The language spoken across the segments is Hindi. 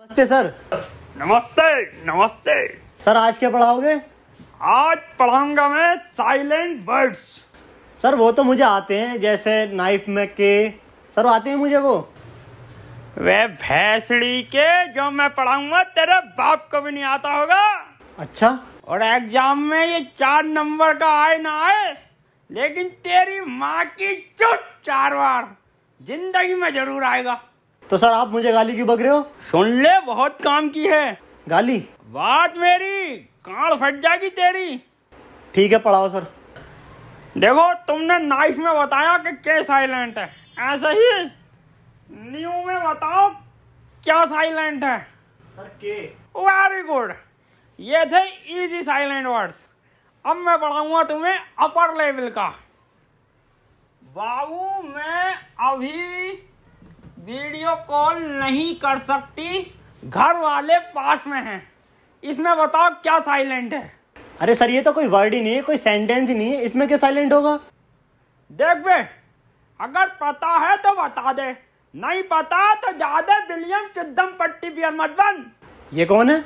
नमस्ते सर नमस्ते नमस्ते सर आज क्या पढ़ाओगे आज पढ़ाऊंगा मैं साइलेंट वर्ड्स सर वो तो मुझे आते हैं जैसे नाइफ में के सर आते हैं मुझे वो वे भैंसड़ी के जो मैं पढ़ाऊंगा तेरे बाप को भी नहीं आता होगा अच्छा और एग्जाम में ये चार नंबर का आए ना आए लेकिन तेरी माँ की चुट चार बार जिंदगी में जरूर आएगा तो सर आप मुझे गाली क्यों बक रहे हो सुन ले बहुत काम की है गाली बात मेरी कान फट जाएगी तेरी ठीक है पढ़ाओ सर देखो तुमने नाइफ में बताया कि क्या साइलेंट है ऐसा ही न्यू में बताओ क्या साइलेंट है सर के वेरी गुड ये थे इजी साइलेंट वर्ड्स अब मैं पढ़ाऊंगा तुम्हें अपर लेवल का बाबू मैं अभी वीडियो कॉल नहीं कर सकती घर वाले पास में हैं इसमें बताओ क्या साइलेंट है अरे सर ये तो कोई वर्ड ही नहीं है कोई सेंटेंस ही नहीं है इसमें क्या साइलेंट होगा देख बे अगर पता है तो बता दे नहीं पता तो ज्यादा विलियम चिदम पट्टी पियर मत बन ये कौन है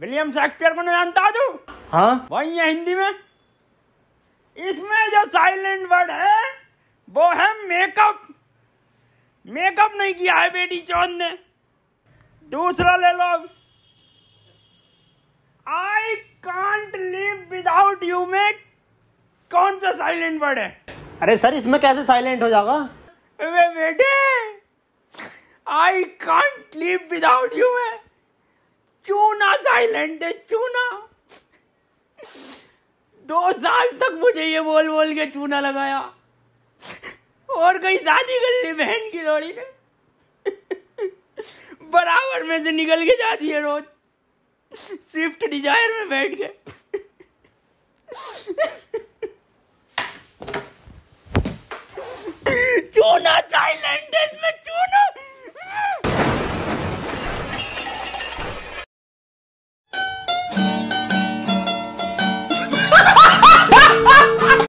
विलियम शेक्सपियर को जानता तू हाँ वही है हिंदी में इसमें जो साइलेंट वर्ड है वो मेकअप नहीं किया है बेटी चौंद ने दूसरा ले लो अब I can't live without you में कौन सा साइलेंट वर्ड है अरे सर इसमें कैसे साइलेंट हो जाएगा वे बेटे I can't live without you में चूना साइलेंट है चूना दो साल तक मुझे ये बोल बोल के चूना लगाया और कहीं शादी कर ली बहन की लोड़ी ने बराबर में से निकल के जाती है रोज स्विफ्ट डिजायर में बैठ के चूना थाईलैंड में चूना